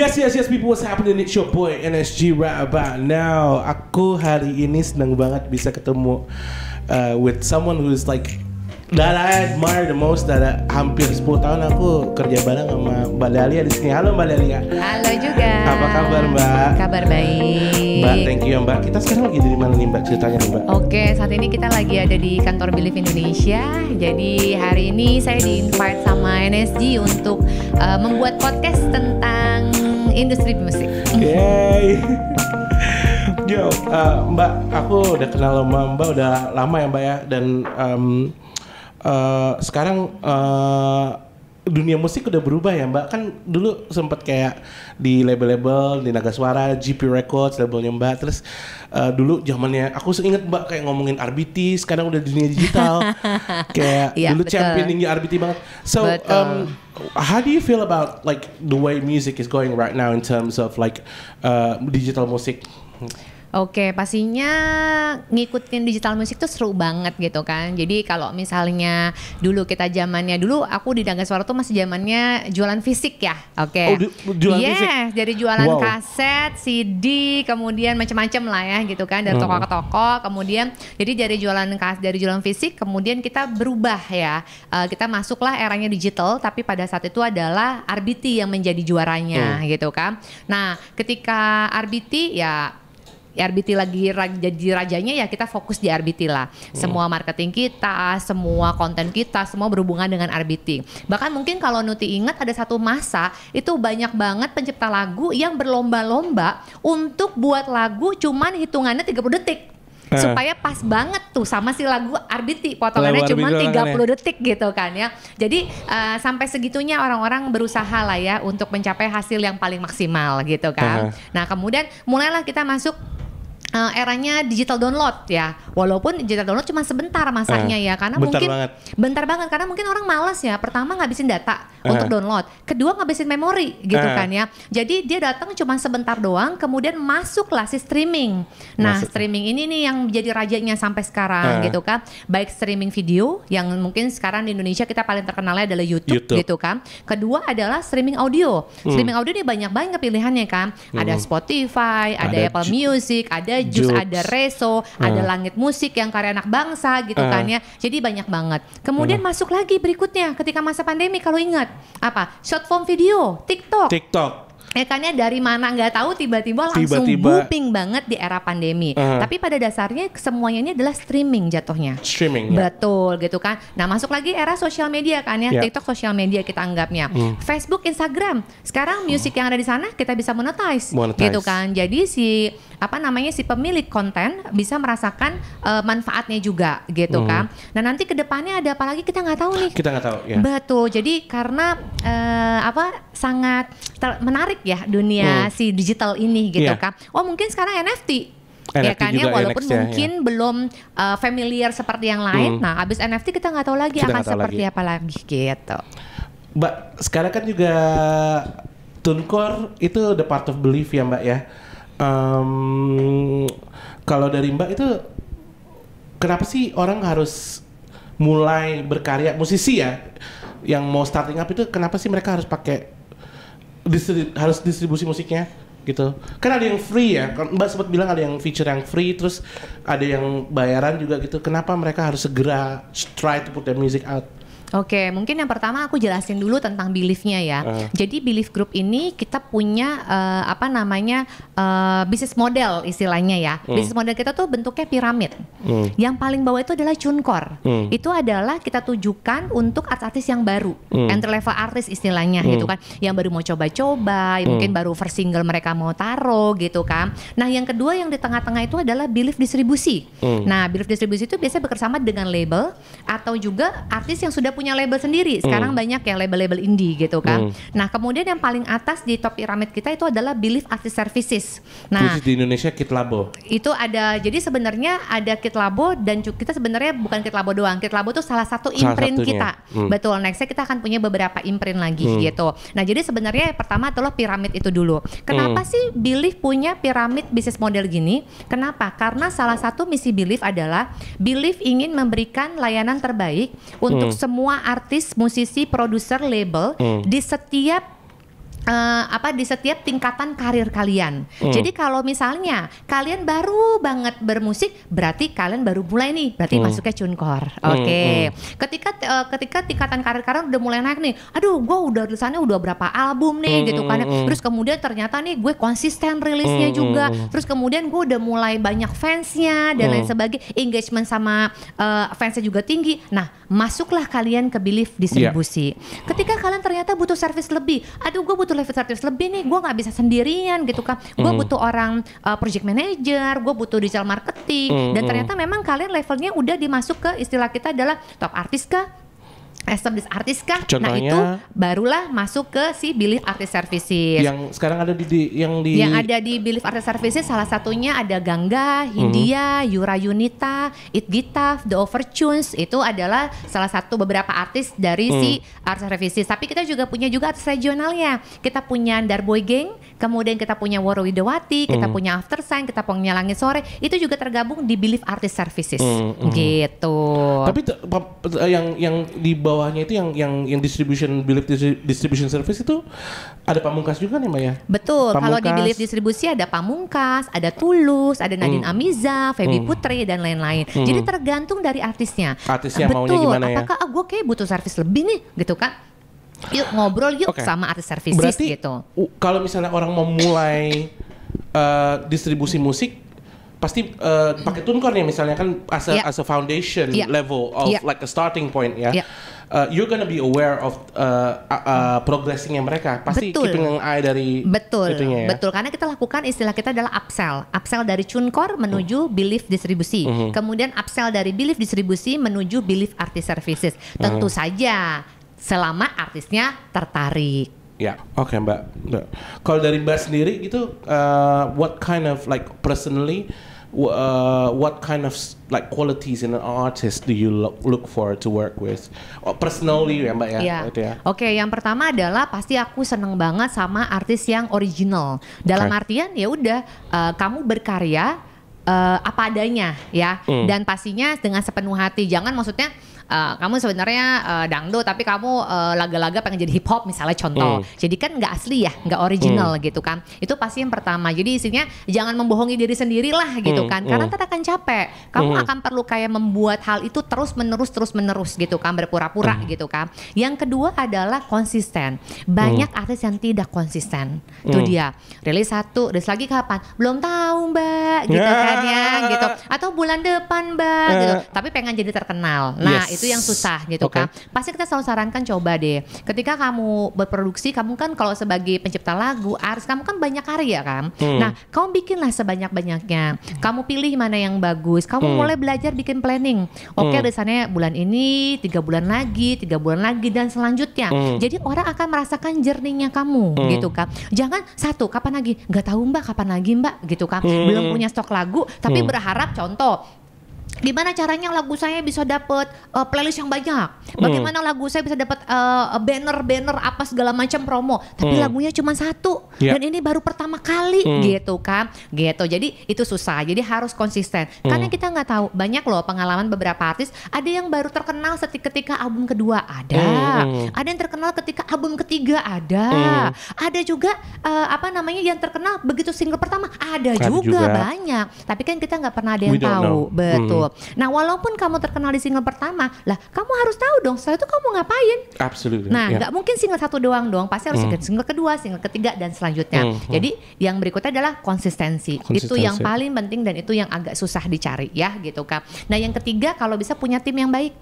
Yes, yes, yes, people, what's happening? It's your boy NSG right about now. Aku hari ini senang banget bisa ketemu uh, with someone who's like that I admire the most. That I, hampir 10 tahun aku kerja bareng sama Mbak Dahlia di sini. Halo Mbak Dahlia. Halo juga. Apa kabar Mbak? Kabar baik. Mbak, thank you ya, Mbak. Kita sekarang lagi di mana nih Mbak ceritanya Mbak? Oke, saat ini kita lagi ada di kantor Believe Indonesia. Jadi hari ini saya di invite sama NSG untuk uh, membuat podcast tentang industri musik. Yay. Yo, uh, Mbak, aku udah kenal sama Mbak udah lama ya Mbak ya dan um, uh, sekarang eh, dunia musik udah berubah ya mbak kan dulu sempat kayak di label-label di Naga Suara GP Records labelnya mbak terus uh, dulu zamannya aku inget mbak kayak ngomongin RBT sekarang udah dunia digital kayak yeah, dulu championingnya RBT banget so um, how do you feel about like the way music is going right now in terms of like uh, digital music Oke, pastinya ngikutin digital musik tuh seru banget gitu kan. Jadi kalau misalnya dulu kita zamannya dulu aku di Dangga Suara tuh masih zamannya jualan fisik ya. Oke. Okay. Oh, jualan iya, dari jualan wow. kaset, CD, kemudian macam-macam lah ya gitu kan dari toko ke toko. Kemudian jadi dari jualan kas dari jualan fisik kemudian kita berubah ya. Uh, kita masuklah eranya digital tapi pada saat itu adalah RBT yang menjadi juaranya hmm. gitu kan. Nah, ketika RBT ya Ya, RBT lagi jadi rajanya ya kita fokus di RBT lah. Hmm. Semua marketing kita, semua konten kita, semua berhubungan dengan RBT. Bahkan mungkin kalau Nuti ingat ada satu masa itu banyak banget pencipta lagu yang berlomba-lomba untuk buat lagu cuman hitungannya 30 detik. Eh. supaya pas banget tuh sama si lagu RBT potongannya cuma 30 kan ya? puluh detik gitu kan ya. Jadi uh, sampai segitunya orang-orang berusaha lah ya untuk mencapai hasil yang paling maksimal gitu kan. Uh eh. -huh. Nah, kemudian mulailah kita masuk uh, eranya digital download ya. Walaupun digital download cuma sebentar masanya uh, ya karena bentar mungkin banget. bentar banget karena mungkin orang malas ya. Pertama ngabisin data uh, untuk download, kedua ngabisin memori gitu uh, kan ya. Jadi dia datang cuma sebentar doang kemudian masuklah si streaming. Nah, masuk. streaming ini nih yang jadi rajanya sampai sekarang uh, gitu kan. Baik streaming video yang mungkin sekarang di Indonesia kita paling terkenalnya adalah YouTube, YouTube. gitu kan. Kedua adalah streaming audio. Hmm. Streaming audio ini banyak banget pilihannya kan. Hmm. Ada Spotify, ada, ada Apple Music, ada jus ada Reso, uh. ada hmm. Langit Musik yang karya anak bangsa gitu uh. kan ya. Jadi banyak banget. Kemudian uh. masuk lagi berikutnya ketika masa pandemi kalau ingat apa? Short form video, TikTok. TikTok. Ya kan ya dari mana nggak tahu tiba-tiba langsung tiba-tiba. booming banget di era pandemi. uh Tapi pada dasarnya semuanya ini adalah streaming jatuhnya. Streaming. Ya. Betul gitu kan. Nah masuk lagi era sosial media kan ya yeah. TikTok sosial media kita anggapnya, Mm. Facebook, Instagram. Sekarang musik mm. yang ada di sana kita bisa monetize, monetize. gitu kan. Jadi si apa namanya si pemilik konten bisa merasakan uh, manfaatnya juga gitu hmm. kan. Nah nanti kedepannya ada apa lagi kita nggak tahu nih. Kita nggak tahu. Ya. Betul. Jadi karena uh, apa sangat menarik ya dunia hmm. si digital ini gitu yeah. kan. Oh mungkin sekarang NFT NFT ya kan ya walaupun NX ya, mungkin ya. belum uh, familiar seperti yang lain. Hmm. Nah, abis NFT kita nggak tahu lagi kita akan seperti lagi. apa lagi gitu. Mbak, sekarang kan juga Tunkor itu the part of belief ya, Mbak ya um, kalau dari Mbak itu kenapa sih orang harus mulai berkarya musisi ya yang mau starting up itu kenapa sih mereka harus pakai distri harus distribusi musiknya gitu kan ada yang free ya kan mbak sempat bilang ada yang feature yang free terus ada yang bayaran juga gitu kenapa mereka harus segera try to put their music out Oke, okay, mungkin yang pertama aku jelasin dulu tentang beliefnya ya. Uh. Jadi belief group ini kita punya uh, apa namanya uh, bisnis model istilahnya ya. Mm. Bisnis model kita tuh bentuknya piramid. Mm. Yang paling bawah itu adalah cunkor. Mm. Itu adalah kita tujukan untuk artis-artis yang baru, mm. entry level artis istilahnya mm. gitu kan, yang baru mau coba-coba, mm. mungkin baru first single mereka mau taruh gitu kan. Nah yang kedua yang di tengah-tengah itu adalah belief distribusi. Mm. Nah belief distribusi itu biasanya bekerja sama dengan label atau juga artis yang sudah punya label sendiri. Sekarang mm. banyak ya label-label indie gitu kan. Mm. Nah, kemudian yang paling atas di top piramid kita itu adalah belief Artist Services. Nah, Khusus di Indonesia Kit Labo. Itu ada jadi sebenarnya ada Kit Labo dan kita sebenarnya bukan Kit Labo doang. Kit Labo itu salah satu imprint salah kita. Mm. Betul. Nextnya kita akan punya beberapa imprint lagi mm. gitu. Nah, jadi sebenarnya pertama adalah piramid itu dulu. Kenapa mm. sih belief punya piramid bisnis model gini? Kenapa? Karena salah satu misi belief adalah belief ingin memberikan layanan terbaik untuk hmm. semua semua artis, musisi, produser, label hmm. di setiap uh, apa di setiap tingkatan karir kalian. Hmm. Jadi kalau misalnya kalian baru banget bermusik, berarti kalian baru mulai nih, berarti hmm. masuknya cunkor. Hmm, Oke. Okay. Hmm. Ketika uh, ketika tingkatan karir kalian udah mulai naik nih, aduh, gue udah tulisannya udah berapa album nih hmm. gitu hmm, kan. Ya. Hmm. Terus kemudian ternyata nih gue konsisten rilisnya hmm. juga. Terus kemudian gue udah mulai banyak fansnya dan hmm. lain sebagainya, engagement sama uh, fansnya juga tinggi. Nah, masuklah kalian ke Belief iya. distribusi. Yeah. Ketika kalian ternyata butuh service lebih, aduh gue butuh butuh level service lebih nih gue nggak bisa sendirian gitu kan gue mm. butuh orang uh, project manager gue butuh digital marketing mm. dan hmm, hmm. ternyata memang kalian levelnya udah dimasuk ke istilah kita adalah top artis kah established artis kah? Nah, Contohnya, nah itu barulah masuk ke si belief Artist Services. Yang sekarang ada di, di yang di Yang ada di belief Artist Services salah satunya ada Gangga, mhm. Hindia, hmm. Yura Yunita, It Gita, The Overtunes itu adalah salah satu beberapa artis dari hmm. si mhm. Artist Services. Tapi kita juga punya juga artis regionalnya. Kita punya Darboy Gang, kemudian kita punya Woro Widowati, kita hmm. punya After Sign, kita punya Langit Sore. Itu juga tergabung di belief Artist Services. Hmm. Gitu. Tapi yang yang di bawah bawahnya itu yang yang yang distribution belief distribution service itu ada pamungkas juga nih Maya. Betul. Pamungkas. Kalau di belief distribusi ada pamungkas, ada Tulus, ada Nadine hmm. Amiza, Feby hmm. Putri dan lain-lain. Hmm. Jadi tergantung dari artisnya. Artisnya Betul. maunya gimana ya? Apakah ah, gue kayak butuh service lebih nih gitu kan? Yuk ngobrol yuk okay. sama artis services Berarti, gitu. Kalau misalnya orang memulai uh, eh, distribusi musik pasti uh, pakai tunkor nih misalnya kan as a, yeah. as a foundation yeah. level of yeah. like a starting point ya. Yeah. Uh, you're gonna be aware of uh, uh, uh, progressingnya mereka. Pasti betul. keeping an eye dari betul, itunya ya. Betul, karena kita lakukan istilah kita adalah upsell, upsell dari cunkor menuju mm. belief distribusi, mm -hmm. kemudian upsell dari belief distribusi menuju belief artist services. Tentu mm. saja selama artisnya tertarik. Ya, yeah. oke okay, mbak. mbak. Kalau dari mbak sendiri gitu, uh, what kind of like personally? uh, what kind of like qualities in an artist do you look, look for to work with? Oh, personally ya mbak ya. Yeah. Gitu ya. Oke, okay, yang pertama adalah pasti aku seneng banget sama artis yang original. Dalam okay. artian ya udah uh, kamu berkarya uh, apa adanya ya, mm. dan pastinya dengan sepenuh hati. Jangan maksudnya uh, kamu sebenarnya uh, eh, dangdo tapi kamu uh, laga-laga pengen jadi hip hop misalnya contoh. Mm. Jadi kan nggak asli ya, nggak original mm. gitu kan. Itu pasti yang pertama. Jadi isinya jangan membohongi diri sendiri lah gitu mm. kan. Karena mm. akan capek. Kamu mm. akan perlu kayak membuat hal itu terus menerus terus menerus gitu kan berpura-pura mm. gitu kan. Yang kedua adalah konsisten. Banyak mm. artis yang tidak konsisten. Mm. Itu hmm. dia. Rilis satu, rilis lagi kapan? Belum tahu mbak gitu yeah. kan ya gitu. Atau bulan depan mbak yeah. gitu. Tapi pengen jadi terkenal. Nah yes. itu itu yang susah gitu okay. kan. Pasti kita selalu sarankan coba deh. Ketika kamu berproduksi, kamu kan kalau sebagai pencipta lagu, harus kamu kan banyak karya kan. Hmm. Nah, kamu bikinlah sebanyak-banyaknya. Kamu pilih mana yang bagus. Kamu hmm. mulai belajar bikin planning. Oke, okay, hmm. bulan ini, tiga bulan lagi, tiga bulan lagi dan selanjutnya. Hmm. Jadi orang akan merasakan jernihnya kamu hmm. gitu kan. Jangan satu kapan lagi, Gak tahu mbak kapan lagi mbak gitu kan. Hmm. Belum punya stok lagu, tapi hmm. berharap contoh Gimana caranya lagu saya bisa dapat uh, eh, playlist yang banyak? Hmm. Bagaimana hmm. lagu saya bisa dapat uh, eh, banner-banner apa segala macam promo? Tapi hmm. lagunya cuma satu yeah. dan ini baru pertama kali hmm. gitu kan? Gitu. Jadi itu susah. Jadi harus konsisten. Hmm. Karena kita nggak tahu banyak loh pengalaman beberapa artis. Ada yang baru terkenal ketika album kedua ada. Hmm. Ada yang terkenal ketika album ketiga ada. Hmm. Ada juga uh, apa namanya yang terkenal begitu single pertama ada juga, juga banyak. Tapi kan kita nggak pernah ada yang We tahu. Betul. Hmm. Nah, walaupun kamu terkenal di single pertama, lah kamu harus tahu dong setelah itu kamu ngapain. Absolutely. Nah, ya. nggak yeah. mungkin single satu doang dong, pasti harus mm. single kedua, single ketiga dan selanjutnya. Mm, -hmm. Jadi yang berikutnya adalah konsistensi. konsistensi. Itu yang paling penting dan itu yang agak susah dicari ya gitu kan. Nah, yang ketiga kalau bisa punya tim yang baik.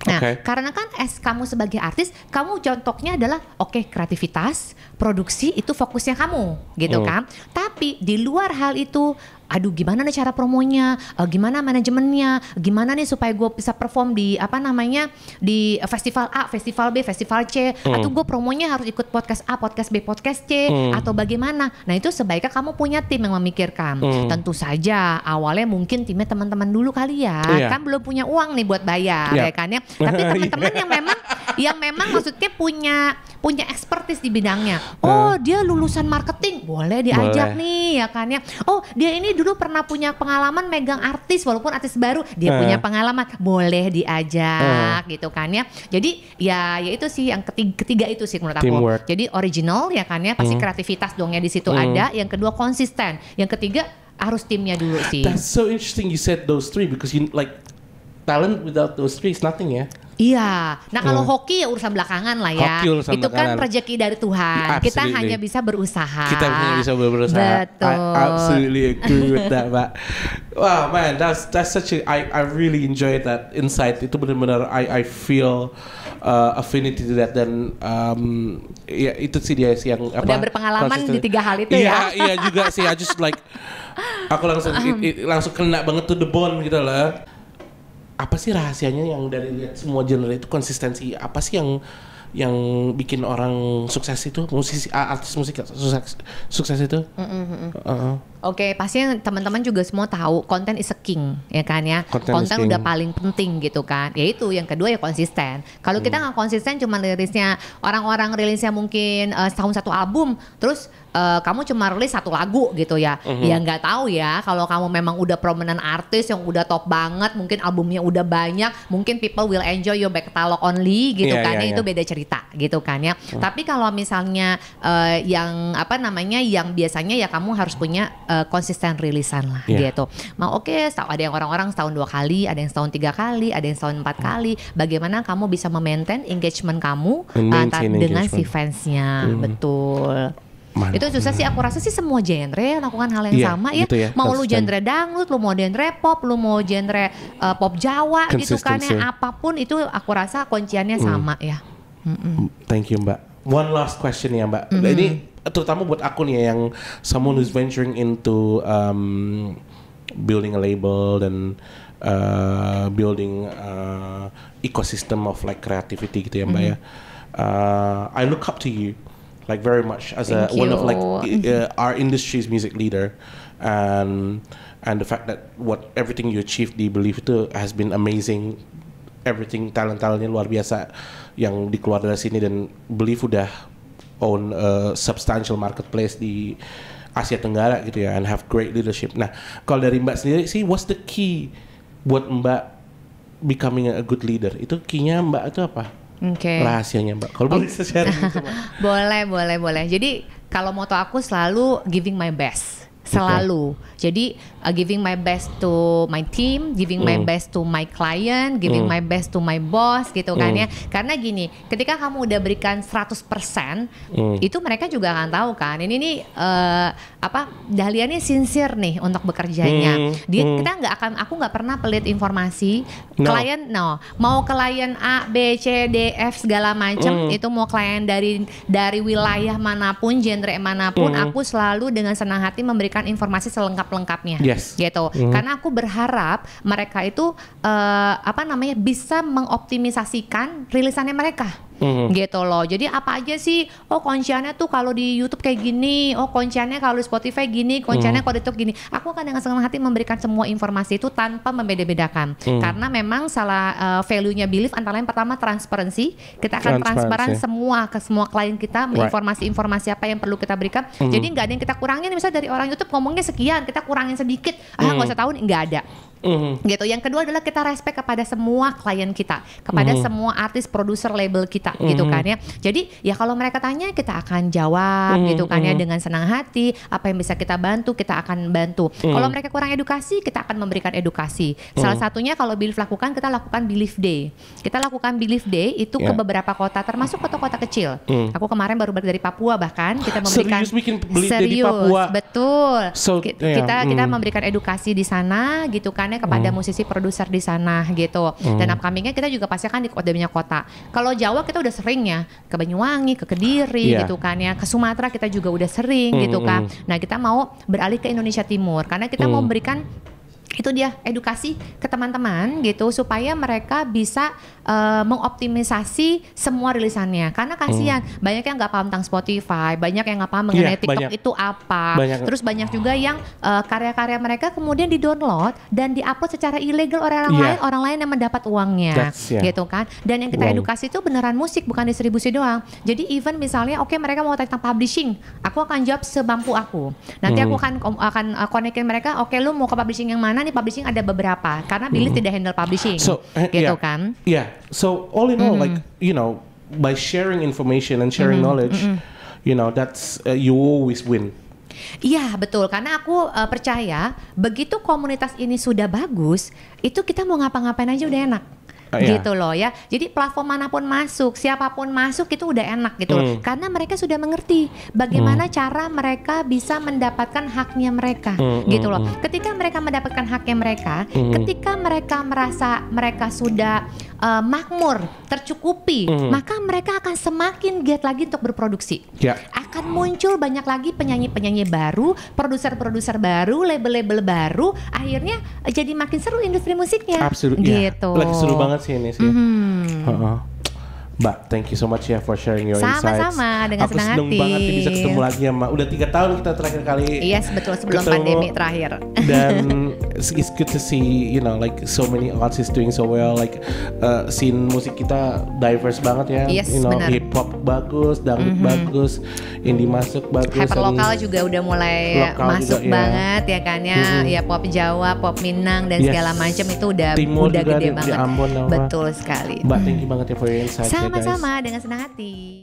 Nah, okay. karena kan es kamu sebagai artis, kamu contohnya adalah oke okay, kreativitas, produksi itu fokusnya kamu, gitu mm. kan. Tapi di luar hal itu aduh gimana nih cara promonya, uh, gimana manajemennya, gimana nih supaya gue bisa perform di apa namanya di festival A, festival B, festival C, hmm. atau gue promonya harus ikut podcast A, podcast B, podcast C, hmm. atau bagaimana? Nah itu sebaiknya kamu punya tim yang memikirkan. Hmm. Tentu saja awalnya mungkin timnya teman-teman dulu kali ya, yeah. kan belum punya uang nih buat bayar, yeah. ya kan ya. Tapi iya. teman-teman yang memang yang memang maksudnya punya punya expertise di bidangnya. Hmm. Oh, hmm. dia lulusan marketing, boleh diajak boleh. nih ya kan ya. Oh, dia ini dulu pernah punya pengalaman megang artis walaupun artis baru, dia uh. punya eh. pengalaman, boleh diajak uh. gitu kan ya. Jadi ya ya itu sih yang ketiga, ketiga itu sih menurut Teamwork. aku. Jadi original ya kan ya, pasti mm. kreativitas dong ya di situ mm. ada. Yang kedua konsisten, yang ketiga harus timnya dulu sih. That's so interesting you said those three because you like talent without those three is nothing ya. Yeah? Iya. Nah kalau hoki ya urusan belakangan lah ya. Hoki urusan Itu kan belakangan. kan rezeki dari Tuhan. Iya, absolutely. Kita hanya bisa berusaha. Kita hanya bisa berusaha. Betul. I absolutely agree with that, Pak. Wow, man, that's that's such a I I really enjoyed that insight. Itu benar-benar I I feel uh, affinity to that dan um, ya itu sih dia sih yang Udah apa? Udah berpengalaman di tiga hal itu ya. Iya, iya juga sih. I just like aku langsung it, it, langsung kena banget tuh the bone gitu lah apa sih rahasianya yang dari semua genre itu konsistensi apa sih yang yang bikin orang sukses itu musisi artis musik sukses, sukses itu mm -hmm. uh -huh. Oke, okay, pastinya teman-teman juga semua tahu konten is a king, hmm. ya kan ya. Konten, konten udah paling penting gitu kan. Ya itu yang kedua ya konsisten. Kalau hmm. kita nggak konsisten cuma rilisnya orang-orang rilisnya mungkin uh, setahun satu album, terus uh, kamu cuma rilis satu lagu gitu ya. hmm Ya nggak tahu ya kalau kamu memang udah prominent artis yang udah top banget, mungkin albumnya udah banyak, mungkin people will enjoy your back catalog only gitu yeah, kan yeah, ya. Itu iya. beda cerita gitu kan ya. Hmm. Tapi kalau misalnya uh, yang apa namanya yang biasanya ya kamu harus punya uh, konsisten rilisan lah yeah. gitu. Mau oke, okay, ada yang orang-orang setahun dua kali, ada yang setahun tiga kali, ada yang setahun empat kali. Bagaimana kamu bisa memaintain engagement kamu uh, dengan engagement. si fansnya, hmm. betul. Mana? Itu susah sih aku rasa sih semua genre lakukan hal yang yeah, sama ya. Gitu ya. Mau lu genre dangdut, lu mau genre pop, lu mau genre uh, pop Jawa gitu kan ya. Apapun itu aku rasa kunciannya mm. sama ya. Mm -mm. Thank you Mbak. One last question ya Mbak. Mm -hmm. Ini terutama buat aku nih ya, yang someone who's venturing into um, building a label dan uh, building uh, ecosystem of like creativity gitu ya mbak mm -hmm. ya. Mm-hmm. Uh, I look up to you like very much as a one of like mm-hmm. uh, our industry's music leader and and the fact that what everything you achieved di belief itu has been amazing everything talent talentnya luar biasa yang dikeluar dari sini dan belief udah own a uh, substantial marketplace di Asia Tenggara gitu ya and have great leadership. Nah, kalau dari Mbak sendiri sih what's the key buat Mbak becoming a good leader? Itu key-nya Mbak itu apa? Okay. Rahasianya Mbak. Kalau boleh oh. share boleh, boleh, boleh. Jadi kalau moto aku selalu giving my best selalu. Okay. Jadi uh, giving my best to my team, giving mm. my hmm. best to my client, giving mm. my best to my boss gitu mm. kan hmm. ya. Karena gini, ketika kamu udah berikan 100% mm. itu mereka juga akan tahu kan. Ini nih uh, apa Dahlia nih sincere nih untuk bekerjanya. Mm. Dia mm. kita nggak akan aku nggak pernah pelit informasi. No. Klien no, mau klien A, B, C, D, F segala macam mm. itu mau klien dari dari wilayah manapun, genre manapun, mm. aku selalu dengan senang hati memberikan memberikan informasi selengkap-lengkapnya yes. gitu mm. karena aku berharap mereka itu uh, apa namanya bisa mengoptimisasikan rilisannya mereka hmm Gitu loh. Jadi apa aja sih? Oh, konciannya tuh kalau di YouTube kayak gini, oh konciannya kalau di Spotify gini, Konciannya mm-hmm. kalau di TikTok gini. Aku akan dengan senang hati memberikan semua informasi itu tanpa membeda-bedakan. Mm-hmm. Karena memang salah uh, value-nya belief antara lain pertama transparansi. Kita akan transparan semua ke semua klien kita informasi-informasi apa yang perlu kita berikan. Mm-hmm. Jadi nggak ada yang kita kurangin misalnya dari orang YouTube ngomongnya sekian, kita kurangin sedikit. Ah, mm-hmm. nggak mm-hmm. usah tahu nggak ada. Mm. Gitu. Yang kedua adalah kita respect kepada semua klien kita, kepada mm. semua artis, produser, label kita mm. gitu kan ya. Jadi ya kalau mereka tanya kita akan jawab mm. gitu kan mm. ya dengan senang hati, apa yang bisa kita bantu kita akan bantu. Mm. Kalau mereka kurang edukasi, kita akan memberikan edukasi. Mm. Salah satunya kalau Belief lakukan, kita lakukan Belief Day. Kita lakukan Belief Day itu yeah. ke beberapa kota termasuk kota-kota kecil. Mm. Aku kemarin baru balik dari Papua bahkan kita memberikan serius bikin Belief serius, di Papua. Betul. So, kita kita mm. memberikan edukasi di sana gitu kan pemasarannya kepada hmm. musisi produser di sana gitu. Hmm. Dan upcomingnya kita juga pasti kan di kota kota. Kalau Jawa kita udah sering ya ke Banyuwangi, ke Kediri yeah. gitu kan ya, ke Sumatera kita juga udah sering gitu hmm. gitu kan. Hmm. Nah kita mau beralih ke Indonesia Timur karena kita hmm. mau memberikan itu dia edukasi ke teman-teman gitu supaya mereka bisa uh, mengoptimisasi semua rilisannya karena kasihan hmm. banyak yang nggak paham tentang Spotify banyak yang nggak paham iya, mengenai yeah, TikTok banyak. itu apa banyak. terus banyak juga yang karya eh, karya-karya mereka kemudian di download dan di upload secara ilegal orang, -orang iya. yeah. lain orang lain yang mendapat uangnya yeah. gitu kan dan yang kita wow. edukasi itu beneran musik bukan distribusi doang jadi even misalnya oke okay, mereka mau tentang publishing aku akan jawab sebampu aku nanti hmm. aku akan akan uh, mereka oke okay, lu mau ke publishing yang mana nih publishing ada beberapa karena Billy hmm. tidak handle publishing so, gitu yeah. kan iya yeah So all in all, mm. like you know, by sharing information and sharing mm -hmm. knowledge, mm -hmm. you know, that's uh, you always win. Iya betul karena aku uh, percaya begitu komunitas ini sudah bagus itu kita mau ngapa-ngapain aja udah enak. Uh, gitu loh ya. Jadi platform manapun masuk, siapapun masuk itu udah enak gitu mm. loh. Hmm. Karena mereka sudah mengerti bagaimana mm. cara mereka bisa mendapatkan haknya mereka mm, gitu loh. Hmm. Ketika mereka mendapatkan haknya mereka, ketika mereka merasa mereka sudah uh, makmur, tercukupi, mm. maka mereka akan semakin giat lagi untuk berproduksi. Yeah. Akan muncul banyak lagi penyanyi-penyanyi baru, produser-produser baru, label-label baru, akhirnya jadi makin seru industri musiknya. Absolutely. Iya. gitu. Yeah. Lagi seru banget sih ini sih. Mm. Uh -uh. Mbak, thank you so much ya for sharing your sama insights. Sama-sama, dengan Aku senang hati. Aku seneng banget ya bisa ketemu lagi ya, Mbak. Udah tiga tahun kita terakhir kali. Iya, yes, betul sebelum ketemu. pandemi terakhir. Dan it's good to see, you know, like so many artists doing so well. Like uh, scene musik kita diverse banget ya. Yes, you know, bener. hip hop bagus, dangdut mm-hmm. bagus, indie masuk bagus. Hyper lokal juga udah mulai masuk juga, ya. banget ya, ya kan ya. Mm-hmm. Ya pop Jawa, pop Minang dan yes. segala macam itu udah Timur udah gede di, banget. Di Ambon, Betul sekali. Mbak, thank you banget ya for your insights. Sama ya. Sama-sama dengan senang hati.